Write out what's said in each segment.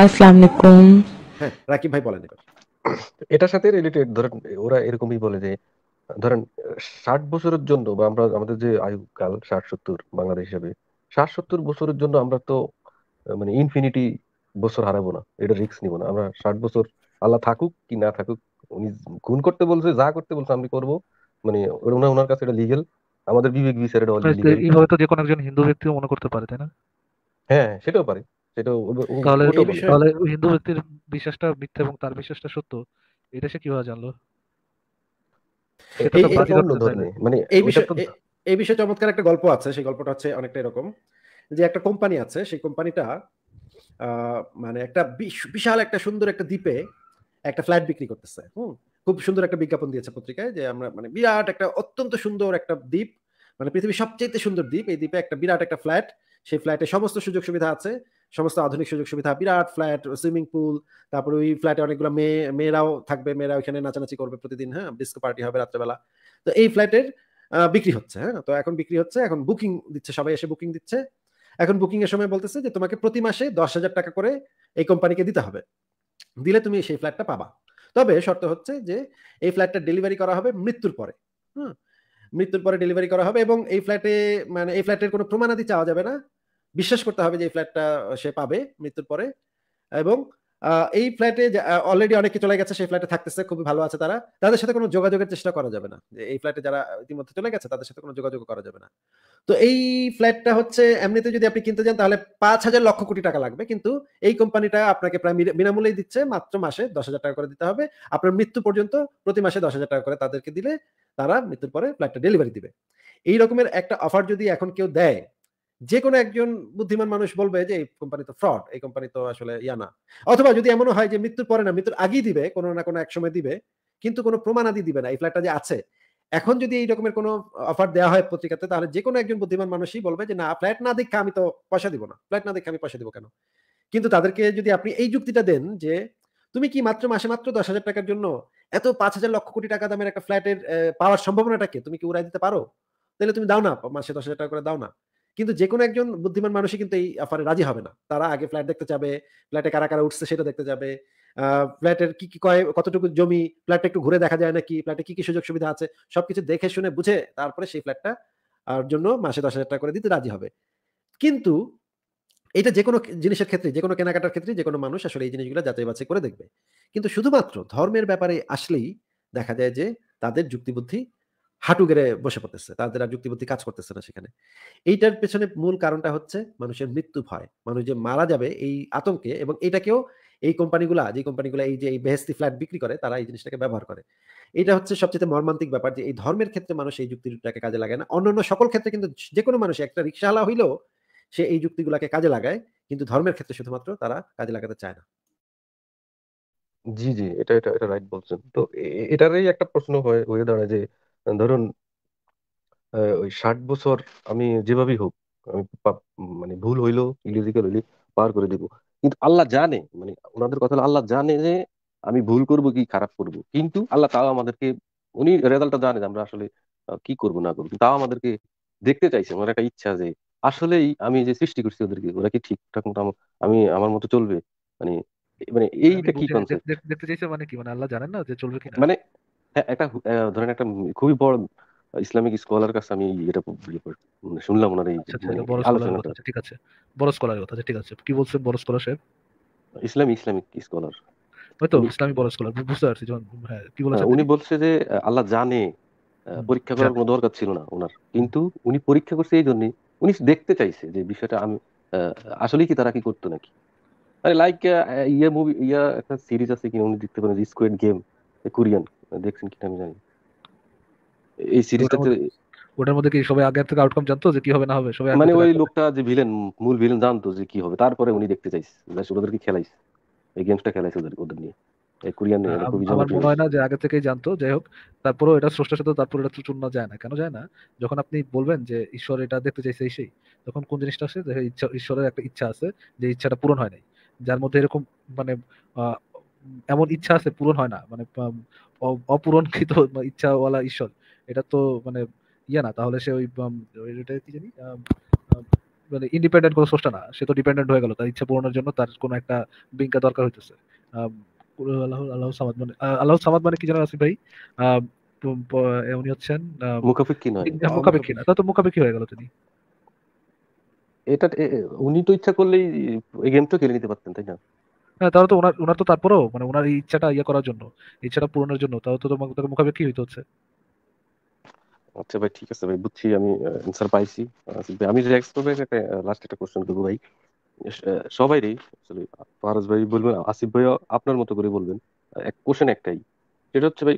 আসসালামু আলাইকুম হ্যাঁ, রাকিব ভাই বলেন এটার সাথে রিলেটেড ধরেন ওরা এরকমই বলে যে ধরেন ষাট বছরের জন্য বা আমরা আমাদের যে আয়ুকাল ষাট সত্তর বাংলাদেশ হিসাবে ষাট সত্তর বছরের জন্য আমরা তো মানে ইনফিনিটি বছর হারাবো না এটা রিস্ক নিব না আমরা ষাট বছর আল্লাহ থাকুক কি না থাকুক উনি খুন করতে বলছে যা করতে বলছে আমি করব মানে ওনার কাছে এটা লিগেল আমাদের বিবেক বিচার এটা যে কোনো একজন হিন্দু ব্যক্তিও মনে করতে পারে তাই না হ্যাঁ সেটাও পারে সেটা তাহলে তাহলে হিন্দু ব্যক্তির বিশ্বাসটা মিথ্যা এবং তার বিশ্বাসটা সত্য এটা সে কিভাবে জানলো মানে এই বিষয়ে চমৎকার একটা গল্প আছে সেই গল্পটা হচ্ছে অনেকটা এরকম যে একটা কোম্পানি আছে সেই কোম্পানিটা মানে একটা বিশাল একটা সুন্দর একটা দ্বীপে একটা ফ্ল্যাট বিক্রি করতেছে হুম খুব সুন্দর একটা বিজ্ঞাপন দিয়েছে পত্রিকায় যে আমরা মানে বিরাট একটা অত্যন্ত সুন্দর একটা দ্বীপ মানে পৃথিবীর সবচেয়ে সুন্দর দ্বীপ এই দ্বীপে একটা বিরাট একটা ফ্ল্যাট সেই ফ্ল্যাটে সমস্ত সুযোগ সুবিধা আছে সমস্ত আধুনিক সুযোগ সুবিধা বিরাট ফ্ল্যাট সুইমিং পুল তারপরে ওই ফ্ল্যাটে অনেকগুলো মেয়ে মেয়েরাও থাকবে মেয়েরা ওইখানে নাচানাচি করবে প্রতিদিন হ্যাঁ ডিস্কো পার্টি হবে রাত্রেবেলা তো এই ফ্ল্যাটের বিক্রি হচ্ছে হ্যাঁ তো এখন বিক্রি হচ্ছে এখন বুকিং দিচ্ছে সবাই এসে বুকিং দিচ্ছে এখন বুকিং এর সময় বলতেছে যে তোমাকে প্রতি মাসে দশ হাজার টাকা করে এই কোম্পানিকে দিতে হবে দিলে তুমি সেই ফ্ল্যাটটা পাবা তবে শর্ত হচ্ছে যে এই ফ্ল্যাটটা ডেলিভারি করা হবে মৃত্যুর পরে হুম মৃত্যুর পরে ডেলিভারি করা হবে এবং এই ফ্ল্যাটে মানে এই ফ্ল্যাটের কোনো প্রমাণাদি চাওয়া যাবে না বিশ্বাস করতে হবে যে এই ফ্ল্যাটটা সে পাবে মৃত্যুর পরে এবং এই ফ্ল্যাটে অলরেডি অনেকে চলে গেছে সেই ফ্ল্যাটে থাকতেছে খুবই ভালো আছে তারা তাদের সাথে কোনো যোগাযোগের চেষ্টা করা যাবে না যে এই ফ্ল্যাটে যারা ইতিমধ্যে চলে গেছে তাদের সাথে কোনো যোগাযোগ করা যাবে না তো এই ফ্ল্যাটটা হচ্ছে এমনিতে যদি আপনি কিনতে যান তাহলে পাঁচ হাজার লক্ষ কোটি টাকা লাগবে কিন্তু এই কোম্পানিটা আপনাকে প্রায় বিনামূল্যেই দিচ্ছে মাত্র মাসে দশ হাজার টাকা করে দিতে হবে আপনার মৃত্যু পর্যন্ত প্রতি মাসে দশ হাজার টাকা করে তাদেরকে দিলে তারা মৃত্যুর পরে ফ্ল্যাটটা ডেলিভারি দিবে এই রকমের একটা অফার যদি এখন কেউ দেয় যে কোনো একজন বুদ্ধিমান মানুষ বলবে যে এই কোম্পানি তো ফ্রড এই কোম্পানি তো আসলে ইয়া না অথবা যদি এমনও হয় যে মৃত্যুর পরে না মৃত্যুর আগেই দিবে কোনো না কোনো একসময় দিবে কিন্তু কোনো প্রমাণাদি দিবে না এই ফ্ল্যাটটা যে আছে এখন যদি এই রকমের কোনো অফার দেওয়া হয় পত্রিকাতে তাহলে যে কোনো একজন বুদ্ধিমান মানুষই বলবে যে না ফ্ল্যাট না দেখে আমি তো পয়সা দিব না ফ্ল্যাট না দেখে আমি পয়সা দিব কেন কিন্তু তাদেরকে যদি আপনি এই যুক্তিটা দেন যে তুমি কি মাত্র মাসে মাত্র দশ হাজার টাকার জন্য এত পাঁচ হাজার লক্ষ কোটি টাকা দামের একটা ফ্ল্যাটের পাওয়ার সম্ভাবনাটাকে তুমি কি উড়াই দিতে পারো তাহলে তুমি দাও না মাসে দশ হাজার টাকা করে দাও না কিন্তু যে কোনো একজন বুদ্ধিমান মানুষই কিন্তু এই অফারে রাজি হবে না তারা আগে ফ্ল্যাট দেখতে যাবে ফ্ল্যাটে কারা কারা উঠছে সেটা দেখতে যাবে ফ্ল্যাটের কি কি কয় কতটুকু জমি ফ্ল্যাটটা একটু ঘুরে দেখা যায় নাকি ফ্ল্যাটে কি কি সুযোগ সুবিধা আছে সবকিছু দেখে শুনে বুঝে তারপরে সেই ফ্ল্যাটটা আর জন্য মাসে দশ হাজার টাকা করে দিতে রাজি হবে কিন্তু এটা যে কোনো জিনিসের ক্ষেত্রে যে কোনো কেনাকাটার ক্ষেত্রে যে কোনো মানুষ আসলে এই জিনিসগুলো যাচাই বাছাই করে দেখবে কিন্তু শুধুমাত্র ধর্মের ব্যাপারে আসলেই দেখা যায় যে তাদের যুক্তিবুদ্ধি হাঁটু গেড়ে বসে পড়তেছে তাদের আর যুক্তিবুদ্ধি কাজ করতেছে না সেখানে এইটার পেছনে মূল কারণটা হচ্ছে মানুষের মৃত্যু ভয় মানুষ যে মারা যাবে এই আতঙ্কে এবং এটাকেও এই কোম্পানিগুলা যে কোম্পানিগুলা এই যে এই বেহেস্তি ফ্ল্যাট বিক্রি করে তারা এই জিনিসটাকে ব্যবহার করে এটা হচ্ছে সবচেয়ে মর্মান্তিক ব্যাপার যে এই ধর্মের ক্ষেত্রে মানুষ এই যুক্তিটাকে কাজে লাগায় না অন্যান্য সকল ক্ষেত্রে কিন্তু যে কোনো মানুষ একটা রিক্সাওয়ালা হইলেও সে এই যুক্তিগুলাকে কাজে লাগায় কিন্তু ধর্মের ক্ষেত্রে শুধুমাত্র তারা কাজে লাগাতে চায় না জি জি এটা এটা এটা রাইট বলছেন তো এটারই একটা প্রশ্ন হয়ে হয়ে দাঁড়ায় যে ধরুন ওই ষাট বছর আমি যেভাবেই হোক আমি মানে ভুল হইলো ইলিজিক্যাল হইলে পার করে দিব কিন্তু আল্লাহ জানে মানে ওনাদের কথা আল্লাহ জানে যে আমি ভুল করব কি খারাপ করব কিন্তু আল্লাহ তাও আমাদেরকে উনি রেজাল্টটা জানে যে আমরা আসলে কি করব না করব তাও আমাদেরকে দেখতে চাইছে আমার একটা ইচ্ছা যে আসলেই আমি যে সৃষ্টি করছি ওদেরকে ওরা কি ঠিকঠাক মতো আমি আমার মতো চলবে মানে মানে, মানে এইটা কি কনসেপ্ট দেখতে চাইছে মানে কি মানে আল্লাহ জানেন না যে চলবে কিনা মানে হ্যাঁ, একটা ধরেন একটা খুবই বড় ইসলামিক স্কলার কাছে আমি এটা ইয়ে শুনলাম ওনার এই আচ্ছা, আচ্ছা, মানে আলোচনাটা ঠিক আছে বড় স্কলারের কথা ঠিক আছে কি বলছে বড় স্কলার সাহেব ইসলামিক ইসলামিক স্কলার হয়তো ইসলামিক বড় স্কলার বুঝতে পারছি যখন হ্যাঁ কি উনি বলছে যে আল্লাহ জানে পরীক্ষা করার কোনো দরকার ছিল না ওনার কিন্তু উনি পরীক্ষা করছে এই জন্য উনি দেখতে চাইছে যে বিষয়টা আমি আসলে কি তারা কি করতো নাকি মানে লাইক ইয়া মুভি ইয়া একটা সিরিজ আছে কি উনি দেখতে পারেন স্কোয়েড গেম কোরিয়ান দেখছেন কিনা আমি জানি এই সিরিজটাতে ওটার মধ্যে কি সবাই আগে থেকে আউটকাম জানতো যে কি হবে না হবে সবাই মানে ওই লোকটা যে ভিলেন মূল ভিলেন জানতো যে কি হবে তারপরে উনি দেখতে চাইছে জাস্ট ওদেরকে খেলাইছে এই গেমসটা খেলাইছে ওদের ওদের নিয়ে এই কোরিয়ান খুবই আমার মনে হয় না যে আগে থেকেই জানতো যাই হোক তারপরে এটা স্রষ্টার সাথে তারপরে এটা তো চূর্ণ যায় না কেন যায় না যখন আপনি বলবেন যে ঈশ্বর এটা দেখতে চাইছে এই সেই তখন কোন জিনিসটা আছে যে ইচ্ছা ঈশ্বরের একটা ইচ্ছা আছে যে ইচ্ছাটা পূরণ হয় নাই যার মধ্যে এরকম মানে এমন ইচ্ছা আছে পূরণ হয় না মানে অপূরণকৃত ইচ্ছাওয়ালা ঈশ্বর এটা তো মানে ইয়ে না তাহলে সে ওই কি জানি মানে ইন্ডিপেন্ডেন্ট কোনো সোর্সটা না সে তো ডিপেন্ডেন্ট হয়ে গেল তার ইচ্ছা পূরণের জন্য তার কোনো একটা বিঙ্কা দরকার হইতেছে আল্লাহ মানে, সামাদ মানে কি ভাই উনি হচ্ছেন না তো হয়ে এটা উনি তো ইচ্ছা করলেই এই গেমটা খেলে নিতে পারতেন তাই না হ্যাঁ তাহলে তো ওনার ওনার তো তারপরেও মানে ওনার এই ইচ্ছাটা ইয়ে করার জন্য ইচ্ছাটা পূরণের জন্য তাহলে তো তোমাকে তাকে মুখাপেক্ষি হইতে হচ্ছে আচ্ছা ভাই ঠিক আছে ভাই বুঝছি আমি অ্যান্সার পাইছি আচ্ছা আমি একটা লাস্ট একটা কোশ্চেন ভাই আসলে ফারাজ ভাই বলবেন আসিফ ভাইও আপনার মতো করে বলবেন এক কোশ্চেন একটাই সেটা হচ্ছে ভাই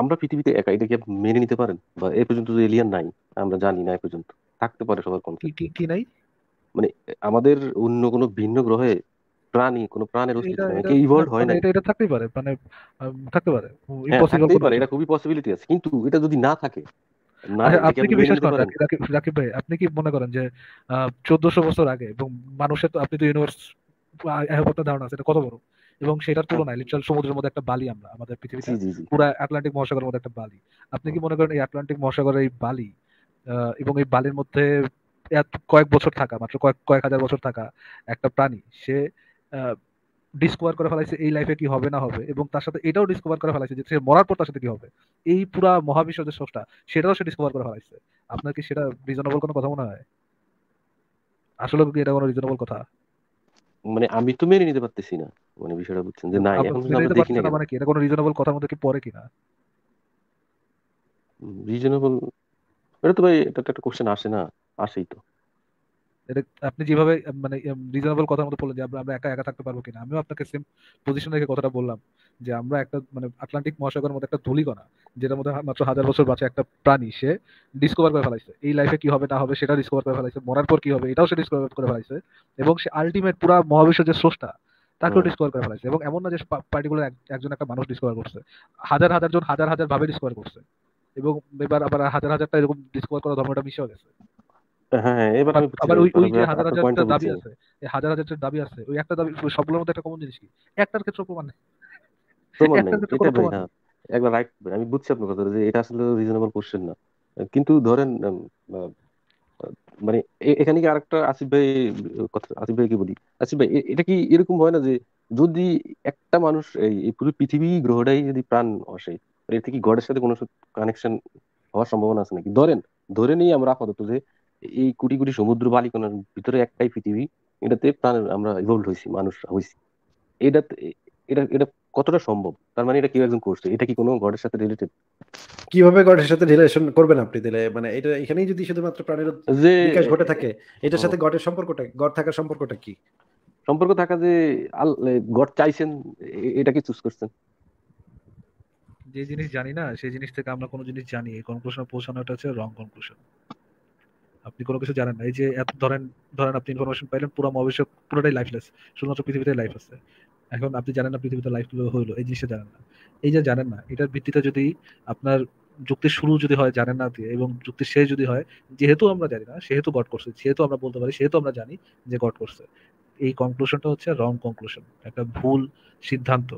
আমরা পৃথিবীতে একা এটা কি মেনে নিতে পারেন বা এই পর্যন্ত যে এলিয়ান নাই আমরা জানি না এ পর্যন্ত থাকতে পারে সবার কনসেপ্ট কি নাই মানে আমাদের অন্য কোনো ভিন্ন গ্রহে প্রাণী কোনো প্রাণের অস্তিত্ব নেই কে ইভলভ হয় মানে না এটা এটা থাকতেই পারে মানে থাকতে পারে হ্যাঁ ইম্পসিবল থাকতেই পারে এটা খুবই পসিবিলিটি আছে কিন্তু এটা যদি না থাকে না কি আপনি কি বিশ্বাস করেন পারবো রাকিব রাকিব ভাই আপনি কি মনে করেন যে চোদ্দশো বছর আগে এবং মানুষের তো আপনি তো ইউনিভার্স একটা ধারণা আছে এটা কত বড় এবং সেটার হ্যাঁ। তুলনায় লিটারাল সমুদ্রের মধ্যে একটা বালি আমরা আমাদের পৃথিবীতে জি জি জি পুরো আটলান্টিক মহাসাগরের মধ্যে একটা বালি আপনি কি মনে করেন এই আটলান্টিক মহাসাগরের এই বালি এবং এই বালির মধ্যে কয়েক বছর থাকা মাত্র কয়েক কয়েক হাজার বছর থাকা একটা প্রাণী সে ডিসকভার করে ফেলাইছে এই লাইফে কি হবে না হবে এবং তার সাথে এটাও ডিসকভার করে ফেলাইছে যে সে মরার পর তার সাথে কি হবে এই পুরো মহাবিশ্ব যে সোর্সটা সেটাও সে ডিসকভার করে ফেলাইছে আপনার কি সেটা রিজনেবল কোনো কথা মনে হয় আসলে কি এটা কোনো রিজনেবল কথা মানে আমি তো মেনে নিতে পারতেছি না মানে বিষয়টা বুঝছেন যে না এখন আমরা দেখি না মানে কি এটা কোনো রিজনেবল কথার মধ্যে কি পড়ে কিনা রিজনেবল এটা তো ভাই এটা একটা কোশ্চেন আসে না আসেই তো এটা আপনি যেভাবে মানে রিজনেবল কথার মতো বললেন যে আমরা একা একা থাকতে পারবো কিনা আমিও আপনাকে সেম পজিশন রেখে কথাটা বললাম যে আমরা একটা মানে আটলান্টিক মহাসাগরের মতো একটা ধুলিকণা যেটার মধ্যে মাত্র হাজার বছর বাঁচে একটা প্রাণী সে ডিসকভার করে ফেলাইছে এই লাইফে কি হবে না হবে সেটা ডিসকভার করে ফেলাইছে মরার পর কি হবে এটাও সে ডিসকভার করে ফেলাইছে এবং সে আলটিমেট পুরা মহাবিশ্ব যে স্রষ্টা তাকেও ডিসকভার করে ফেলাইছে এবং এমন না যে পার্টিকুলার একজন একটা মানুষ ডিসকভার করছে হাজার হাজার জন হাজার হাজার ভাবে ডিসকভার করছে এবং এবার আবার হাজার হাজারটা এরকম ডিসকভার করা ধর্মটা মিশেও গেছে হ্যাঁ এবার আমি আবার ওই ওই যে হাজার হাজার দাবি আছে হাজার হাজার দাবি আছে ওই একটা দাবি সবগুলোর মধ্যে একটা কমন জিনিস কি একটার ক্ষেত্রে প্রমাণ নেই প্রমাণ নেই এটা ভাই হ্যাঁ। না একবার রাইট আমি বুঝছি আপনার কথা যে এটা আসলে রিজনেবল কোশ্চেন না কিন্তু ধরেন মানে এখানে কি আরেকটা আসিফ ভাই কথা আসিফ ভাই কি বলি আসিফ ভাই এটা কি এরকম হয় না যে যদি একটা মানুষ এই পুরো পৃথিবী গ্রহটাই যদি প্রাণ আসে এর থেকে গডের সাথে কোনো কানেকশন হওয়ার সম্ভাবনা আছে নাকি ধরেন ধরে নিই আমরা আপাতত যে এই কোটি কোটি সমুদ্র বালিকণার ভিতরে একটাই পৃথিবী এটাতে প্রাণের আমরা ইভলভ হয়েছি মানুষ হয়েছি এটা এটা এটা কতটা সম্ভব তার মানে এটা কেউ একজন করছে এটা কি কোনো গডের সাথে রিলেটেড কিভাবে গডের সাথে রিলেশন করবেন আপনি দিলে মানে এটা এখানেই যদি শুধুমাত্র প্রাণের বিকাশ ঘটে থাকে এটার সাথে গডের সম্পর্কটা গড থাকার সম্পর্কটা কি সম্পর্ক থাকা যে গড চাইছেন এটা কি চুজ করছেন যে জিনিস জানি না সেই জিনিস থেকে আমরা কোনো জিনিস জানি এই কনক্লুশন পৌঁছানোটা হচ্ছে রং কনক্লুশন আপনি কোনো কিছু জানেন না এই যে ধরেন ধরেন আপনি ইনফরমেশন পাইলেন পুরো মহাবিশ্ব পুরোটাই লাইফলেস শুধুমাত্র পৃথিবীতে লাইফ আছে এখন আপনি জানেন না পৃথিবীতে লাইফ কিভাবে হইলো এই জিনিসটা জানেন না এই যে জানেন না এটার ভিত্তিতে যদি আপনার যুক্তির শুরু যদি হয় জানেন না দিয়ে এবং যুক্তির শেষ যদি হয় যেহেতু আমরা জানি না সেহেতু গড করছে সেহেতু আমরা বলতে পারি সেহেতু আমরা জানি যে গড করছে এই কনক্লুশনটা হচ্ছে রং কনক্লুশন একটা ভুল সিদ্ধান্ত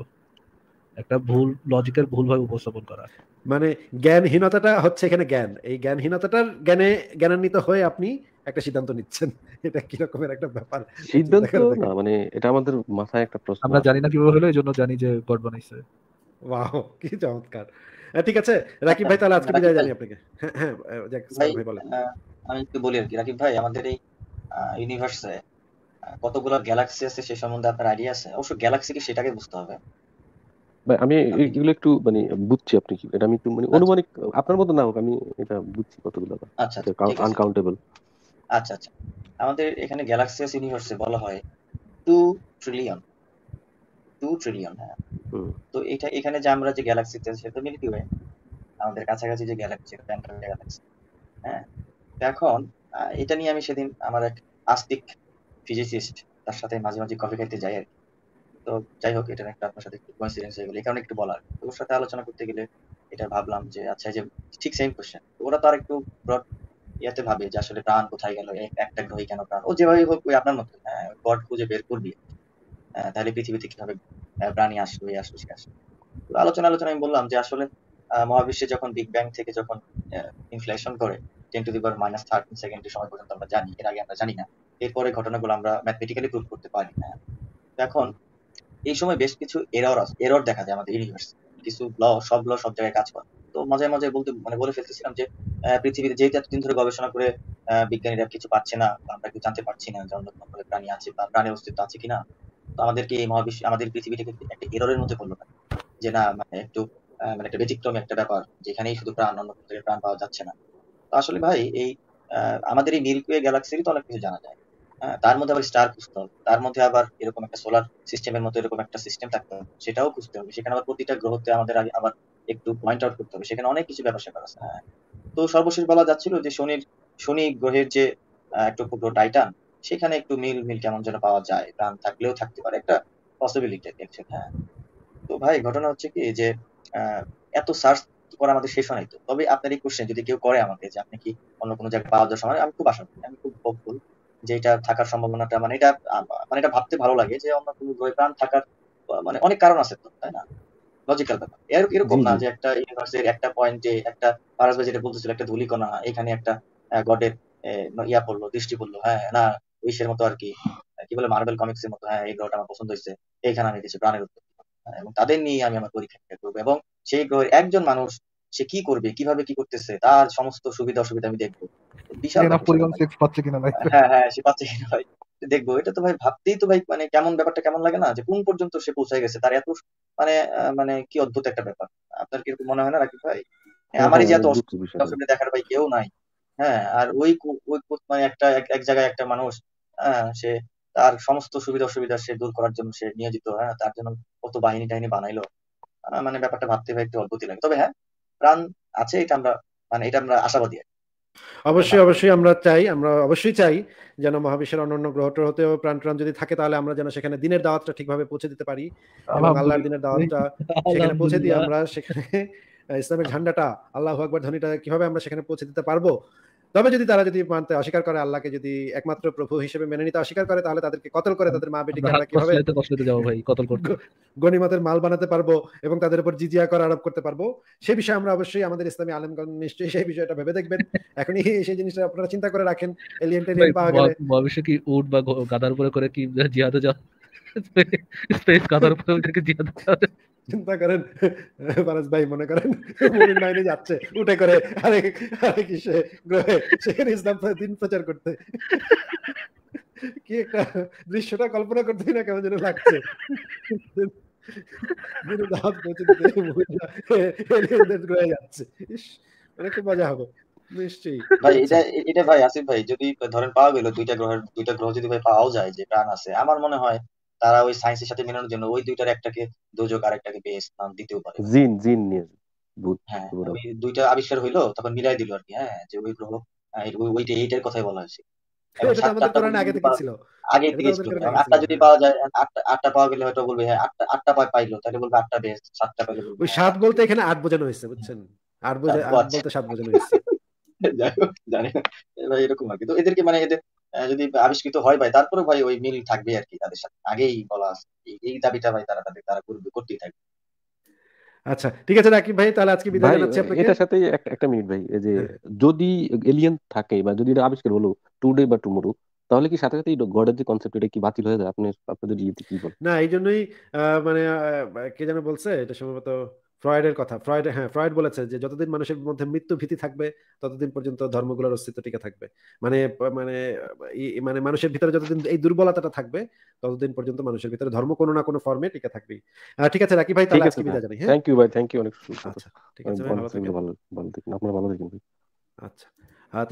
একটা ভুল লজিকের ভুলভাবে উপস্থাপন করা মানে জ্ঞানহীনতাটা হচ্ছে এখানে জ্ঞান এই জ্ঞানহীনতাটার জ্ঞানে জ্ঞানান্বিত হয়ে আপনি একটা সিদ্ধান্ত নিচ্ছেন এটা কি রকমের একটা ব্যাপার সিদ্ধান্ত না মানে এটা আমাদের মাথায় একটা প্রশ্ন আমরা জানি না কিভাবে হলো এজন্য জানি যে গড বানাইছে ওয়াও কি চমৎকার ঠিক আছে রাকিব ভাই তাহলে আজকে বিদায় জানি আপনাকে হ্যাঁ হ্যাঁ ভাই বলেন আমি একটু বলি আর কি রাকিব ভাই আমাদের এই ইউনিভার্সে কতগুলো গ্যালাক্সি আছে সে সম্বন্ধে আপনার আইডিয়া আছে অবশ্য গ্যালাক্সিকে সেটাকে বুঝতে হবে আমি এগুলো একটু মানে বুঝছি আপনি কি এটা আমি একটু মানে আচ্ছা। অনুমানিক আপনার মতো না হোক আমি এটা বুঝছি কতগুলো আচ্ছা আনকাউন্টেবল আচ্ছা, আচ্ছা আচ্ছা আমাদের এখানে গ্যালাক্সিয়াস ইউনিভার্সে বলা হয় টু ট্রিলিয়ন টু ট্রিলিয়ন হ্যাঁ তো এটা এখানে যে আমরা যে গ্যালাক্সি সেটা মিল্কি ওয়ে আমাদের কাছাকাছি যে গ্যালাক্সি গ্যালাক্সি হ্যাঁ এখন এটা নিয়ে আমি সেদিন আমার এক আস্তিক ফিজিসিস্ট তার সাথে মাঝে মাঝে কফি খাইতে যাই আর কি তো যাই হোক এটা একটা আপনার সাথে একটু কোইন্সিডেন্স হয়ে গেল এই কারণে একটু বলার ওর সাথে আলোচনা করতে গেলে এটা ভাবলাম যে আচ্ছা যে ঠিক সেম কোশ্চেন ওরা তো আর একটু ব্রড ইয়াতে ভাবে যে আসলে প্রাণ কোথায় গেল একটা গ্রহে কেন প্রাণ ও যেভাবে হোক ওই আপনার মতো হ্যাঁ, গড খুঁজে বের করবি হ্যাঁ, তাহলে পৃথিবীতে কিভাবে প্রাণী আসলো এই আসলো সে আসলো আলোচনা আলোচনা আমি বললাম যে আসলে মহাবিশ্বে যখন বিগ ব্যাং থেকে যখন ইনফ্লেশন করে ten to the power minus thirteen সেকেন্ডের সময় পর্যন্ত আমরা জানি এর আগে আমরা জানি না এরপরে ঘটনাগুলো আমরা ম্যাথমেটিক্যালি প্রুভ করতে পারি না হ্যাঁ। এখন এই সময় বেশ কিছু এরর এরর দেখা যায় আমাদের ইউনিভার্স কিছু ল সব ল সব জায়গায় কাজ করে তো মাঝে মাঝে বলতে মানে বলে ফেলতেছিলাম যে পৃথিবীতে যেহেতু এতদিন ধরে গবেষণা করে বিজ্ঞানীরা কিছু পাচ্ছে না আমরা কিছু জানতে পারছি না যে অন্য কোনো প্রাণী আছে বা প্রাণীর অস্তিত্ব আছে কিনা তো আমাদেরকে এই মহাবিশ্ব আমাদের পৃথিবীটাকে একটা এররের মধ্যে পড়লো না যে না মানে একটু মানে একটা ব্যতিক্রম একটা ব্যাপার যেখানেই শুধু প্রাণ অন্য প্রাণ পাওয়া যাচ্ছে না তো আসলে ভাই এই আমাদের এই মিল্কওয়ে গ্যালাক্সিরই তো অনেক কিছু জানা যায় তার মধ্যে আবার স্টার খুঁজতে হবে তার মধ্যে আবার এরকম একটা সোলার সিস্টেমের মতো এরকম একটা সিস্টেম থাকতে হবে সেটাও খুঁজতে হবে সেখানে আবার প্রতিটা গ্রহতে আমাদের আগে আবার একটু পয়েন্ট আউট করতে হবে সেখানে অনেক কিছু ব্যাপার স্যাপার আছে হ্যাঁ। তো সর্বশেষ বলা যাচ্ছিল যে শনির শনি গ্রহের যে একটা পুরো টাইটান সেখানে একটু মিল মিল কেমন যেন পাওয়া যায় প্রাণ থাকলেও থাকতে পারে একটা পসিবিলিটি দেখছেন হ্যাঁ তো ভাই ঘটনা হচ্ছে কি যে এত সার্চ করা আমাদের শেষ হয় তো তবে আপনার এই কোশ্চেন যদি কেউ করে আমাকে যে আপনি কি অন্য কোনো জায়গায় পাওয়া যাওয়ার সময় আমি খুব আশা করি আমি খুব হোপফুল যেটা থাকার সম্ভাবনাটা মানে এটা মানে এটা ভাবতে ভালো লাগে যে অন্য কোনো গ্রহে প্রাণ থাকার মানে অনেক কারণ আছে তো তাই না লজিক্যাল ব্যাপার এর এরকম না যে একটা ইউনিভার্সের একটা পয়েন্টে একটা পারাস যেটা বলতেছিল একটা ধুলিকণা এখানে একটা গডের ইয়া পড়লো দৃষ্টি পড়লো হ্যাঁ না উইশের মতো আর কি কি বলে মার্বেল কমিক্স এর মতো হ্যাঁ এই গ্রহটা আমার পছন্দ হয়েছে এইখানে আমি কিছু প্রাণের উত্তর হ্যাঁ, এবং তাদের নিয়ে আমি আমার পরীক্ষা করবো এবং সেই গ্রহের একজন মানুষ সে কি করবে কিভাবে কি করতেছে তার সমস্ত সুবিধা অসুবিধা আমি দেখবো ভাই হ্যাঁ হ্যাঁ সে পাচ্ছে কিনা ভাই দেখবো এটা তো ভাই ভাবতেই তো ভাই মানে কেমন ব্যাপারটা কেমন লাগে না যে কোন পর্যন্ত সে পৌঁছে গেছে তার এত মানে মানে কি অদ্ভুত একটা ব্যাপার আপনার কি মনে হয় না রাকিব ভাই হ্যাঁ, আমারই যে এত হ্যাঁ, অসুবিধা দেখার ভাই কেউ নাই হ্যাঁ আর ওই ওই মানে একটা এক জায়গায় একটা মানুষ হ্যাঁ সে তার সমস্ত সুবিধা অসুবিধা সে দূর করার জন্য সে নিয়োজিত হ্যাঁ তার জন্য কত বাহিনী টাহিনী বানাইলো মানে ব্যাপারটা ভাবতে ভাই একটু অদ্ভুতই লাগে তবে হ্যাঁ প্রাণ আছে এটা আমরা মানে এটা আমরা আশাবাদী অবশ্যই অবশ্যই আমরা চাই আমরা অবশ্যই চাই যেন মহাবিশ্বের অন্যান্য গ্রহ হতেও প্রাণ প্রাণ যদি থাকে তাহলে আমরা যেন সেখানে দিনের দাওয়াতটা ঠিকভাবে পৌঁছে দিতে পারি এবং আল্লাহর দিনের দাওয়াতটা সেখানে পৌঁছে দিয়ে আমরা সেখানে ইসলামের ঝান্ডাটা আল্লাহ আকবর ধ্বনিটা কিভাবে আমরা সেখানে পৌঁছে দিতে পারবো তবে যদি তারা যদি মানতে অস্বীকার করে আল্লাহকে যদি একমাত্র প্রভু হিসেবে মেনে নিতে অস্বীকার করে তাহলে তাদেরকে কতল করে তাদের মা বেটি আমরা কিভাবে কতল মাল বানাতে পারবো এবং তাদের উপর জিজিয়া কর আরোপ করতে পারবো সেই বিষয়ে আমরা অবশ্যই আমাদের ইসলামী আলেমগণ নিশ্চয়ই সেই বিষয়টা ভেবে দেখবেন এখনই সেই জিনিসটা আপনারা চিন্তা করে রাখেন এলিয়েন টেলিয়েন পাওয়া গেলে ভবিষ্যৎ কি উঠ বা গাদার উপরে করে কি জিহাদে যাওয়া স্পেস গাদার উপরে জিহাদে যাওয়া চিন্তা করেন ফারাজ ভাই মনে করেন মরিন লাইনে যাচ্ছে উঠে করে আরে আরে কি সে গ্রহে সেখানে ইসলাম দিন প্রচার করতে কি একটা দৃশ্যটা কল্পনা না কেমন যেন লাগছে দিতে গ্রহে যাচ্ছে ইস মজা হবে ভাই এটা ভাই আসিফ ভাই যদি ধরেন পাওয়া গেল দুইটা গ্রহের দুইটা গ্রহ যদি ভাই পাওয়াও যায় যে প্রাণ আছে আমার মনে হয় তারা ওই সায়েন্সের সাথে মেলানোর জন্য ওই দুইটার একটাকে দোজক আর একটাকে বেস নাম দিতেও পারে জিন জিন নিয়ে ভূত হ্যাঁ ওই দুইটা আবিষ্কার হইলো তখন মিলাই দিল আর কি হ্যাঁ যে ওই গ্রহ ওইটা এইটার কথাই বলা হয়েছে আগে থেকে ছিল আটটা যদি পাওয়া যায় হ্যাঁ, আটটা পাওয়া গেলে হয়তো বলবে হ্যাঁ আটটা আটটা পাইলো তাহলে বলবে আটটা বেস সাতটা পাইলো ওই সাত বলতে এখানে আট বোঝানো হয়েছে বুঝছেন আট বোঝা আচ্ছা। আট বলতে সাত বোঝানো হয়েছে এরকম আর কি তো এদেরকে মানে এদের যদি আবিষ্কৃত হয় ভাই তারপরে ভাই ওই মিল থাকবে আর কি তাদের সাথে আগেই বলা আছে এই দাবিটা ভাই তারা তাদের তারা করবে করতেই থাকবে আচ্ছা ঠিক আছে রাকিব ভাই তাহলে আজকে বিদায় জানাচ্ছি আপনাকে এটার সাথে একটা মিনিট ভাই এই যে হ্যাঁ। যদি এলিয়েন থাকে বা যদি এটা আবিষ্কার হলো টুডে বা টুমরো তাহলে কি সাথে সাথে গডের যে কনসেপ্ট এটা কি বাতিল হয়ে যায় আপনি আপনাদের ইয়েতে কি না এই জন্যই মানে কে যেন বলছে এটা সম্ভবত ফ্রয়েডের কথা ফ্রয়েড হ্যাঁ ফ্রয়েড বলেছে যে যতদিন মানুষের মধ্যে মৃত্যু ভীতি থাকবে ততদিন পর্যন্ত ধর্মগুলোর অস্তিত্ব টিকে থাকবে মানে মানে মানে মানুষের ভিতরে যতদিন এই দুর্বলতাটা থাকবে ততদিন পর্যন্ত মানুষের ভিতরে ধর্ম কোনো না কোনো ফর্মে টিকে থাকবেই ঠিক আছে রাকি ভাই তাহলে আজকে বিদায় জানাই হ্যাঁ থ্যাংক ইউ ভাই থ্যাংক ইউ অনেক আচ্ছা ঠিক আছে ভালো থাকবেন ভালো থাকবেন আপনারা ভালো থাকবেন আচ্ছা